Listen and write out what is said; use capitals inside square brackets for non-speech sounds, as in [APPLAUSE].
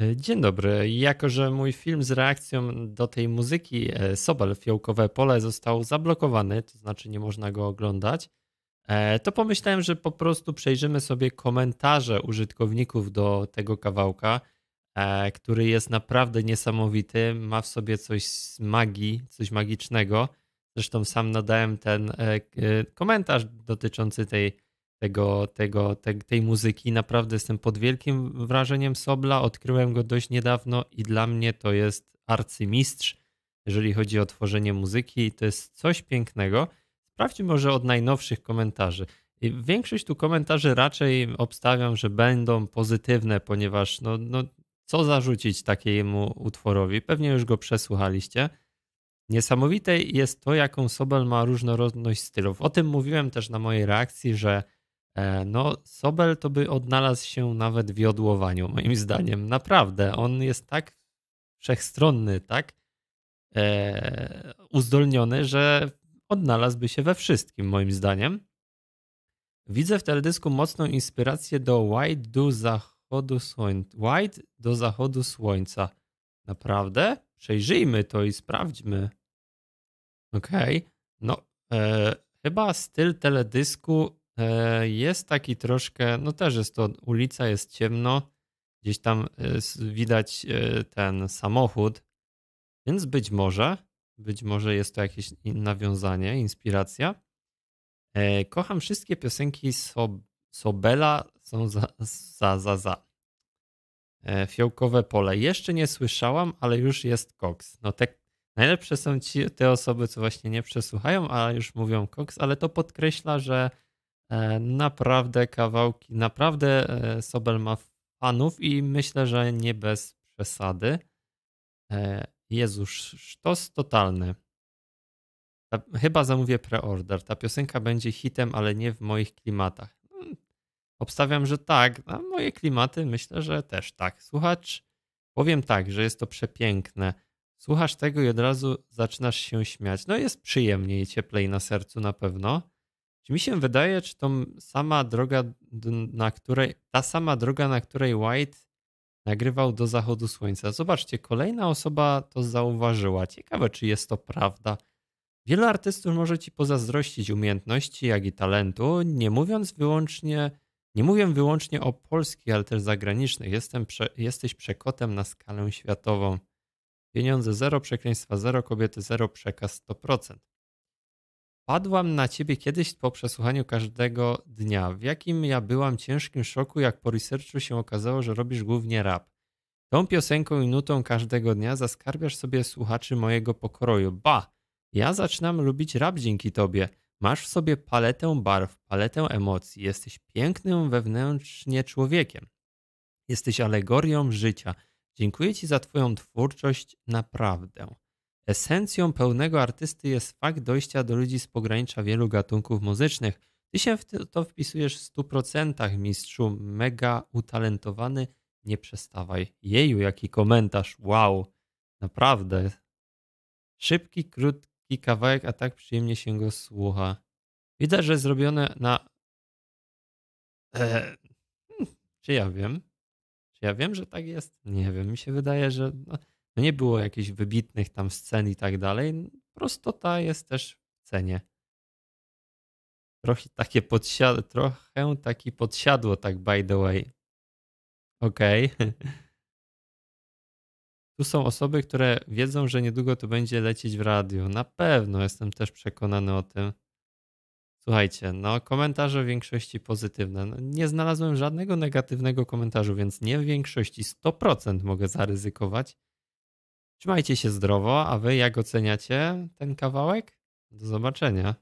E, dzień dobry. Jako, że mój film z reakcją do tej muzyki e, Sobel Fiołkowe Pole został zablokowany, to znaczy nie można go oglądać, e, to pomyślałem, że po prostu przejrzymy sobie komentarze użytkowników do tego kawałka, który jest naprawdę niesamowity. Ma w sobie coś z magii, coś magicznego. Zresztą sam nadałem ten komentarz dotyczący tej tego, tego, te, tej muzyki. Naprawdę jestem pod wielkim wrażeniem Sobla. Odkryłem go dość niedawno i dla mnie to jest arcymistrz, jeżeli chodzi o tworzenie muzyki. To jest coś pięknego. Sprawdźmy może od najnowszych komentarzy. I większość tu komentarzy raczej obstawiam, że będą pozytywne, ponieważ no, no, co zarzucić takiemu utworowi? Pewnie już go przesłuchaliście. Niesamowite jest to, jaką Sobel ma różnorodność stylów. O tym mówiłem też na mojej reakcji, że E, no, Sobel to by odnalazł się nawet w jodłowaniu, moim zdaniem. Naprawdę, on jest tak wszechstronny, tak e, uzdolniony, że odnalazłby się we wszystkim, moim zdaniem. Widzę w teledysku mocną inspirację do White do zachodu słońca. White do zachodu słońca. Naprawdę? Przejrzyjmy to i sprawdźmy. Okej. Okay. No, e, chyba styl teledysku E, jest taki troszkę, no też jest to ulica, jest ciemno, gdzieś tam e, widać e, ten samochód, więc być może, być może jest to jakieś nawiązanie, inspiracja. Kocham wszystkie piosenki Sob Sobela, są za, za, za, za. Fiołkowe pole. Jeszcze nie słyszałam, ale już jest koks. No te, najlepsze są ci, te osoby, co właśnie nie przesłuchają, a już mówią koks, ale to podkreśla, że E, naprawdę kawałki, naprawdę e, Sobel ma fanów i myślę, że nie bez przesady. E, Jezus, sztos totalny. Chyba zamówię preorder. Ta piosenka będzie hitem, ale nie w moich klimatach. Hmm, obstawiam, że tak. A moje klimaty myślę, że też tak. Słuchacz, powiem tak, że jest to przepiękne. Słuchasz tego i od razu zaczynasz się śmiać. No jest przyjemniej i cieplej na sercu na pewno mi się wydaje, czy to sama droga, na której, ta sama droga, na której White nagrywał do zachodu słońca. Zobaczcie, kolejna osoba to zauważyła. Ciekawe, czy jest to prawda. Wielu artystów może ci pozazdrościć umiejętności, jak i talentu, nie mówiąc wyłącznie, nie mówię wyłącznie o polskich, ale też zagranicznych. Jestem prze, jesteś przekotem na skalę światową. Pieniądze zero, przekleństwa zero, kobiety zero, przekaz 100%. Padłam na ciebie kiedyś po przesłuchaniu każdego dnia. W jakim ja byłam ciężkim szoku, jak po researchu się okazało, że robisz głównie rap. Tą piosenką i nutą każdego dnia zaskarbiasz sobie słuchaczy mojego pokroju. Ba! Ja zaczynam lubić rap dzięki tobie. Masz w sobie paletę barw, paletę emocji. Jesteś pięknym wewnętrznie człowiekiem. Jesteś alegorią życia. Dziękuję ci za twoją twórczość naprawdę. Esencją pełnego artysty jest fakt dojścia do ludzi z pogranicza wielu gatunków muzycznych. Ty się w to wpisujesz w 100%, mistrzu. Mega utalentowany, nie przestawaj. Jeju, jaki komentarz. Wow, naprawdę. Szybki, krótki kawałek, a tak przyjemnie się go słucha. Widać, że zrobione na. E, hmm, czy ja wiem? Czy ja wiem, że tak jest? Nie wiem. Mi się wydaje, że. No no nie było jakichś wybitnych tam scen i tak dalej. Prostota jest też w cenie. Trochę takie podsiadło, trochę taki podsiadło, tak by the way. Okej. Okay. [LAUGHS] Tu są osoby, które wiedzą, że niedługo to będzie lecieć w radiu. Na pewno jestem też przekonany o tym. Słuchajcie, no komentarze w większości pozytywne. No, nie znalazłem żadnego negatywnego komentarzu, więc nie w większości. 100% mogę zaryzykować, Trzymajcie się zdrowo, a wy jak oceniacie ten kawałek? Do zobaczenia.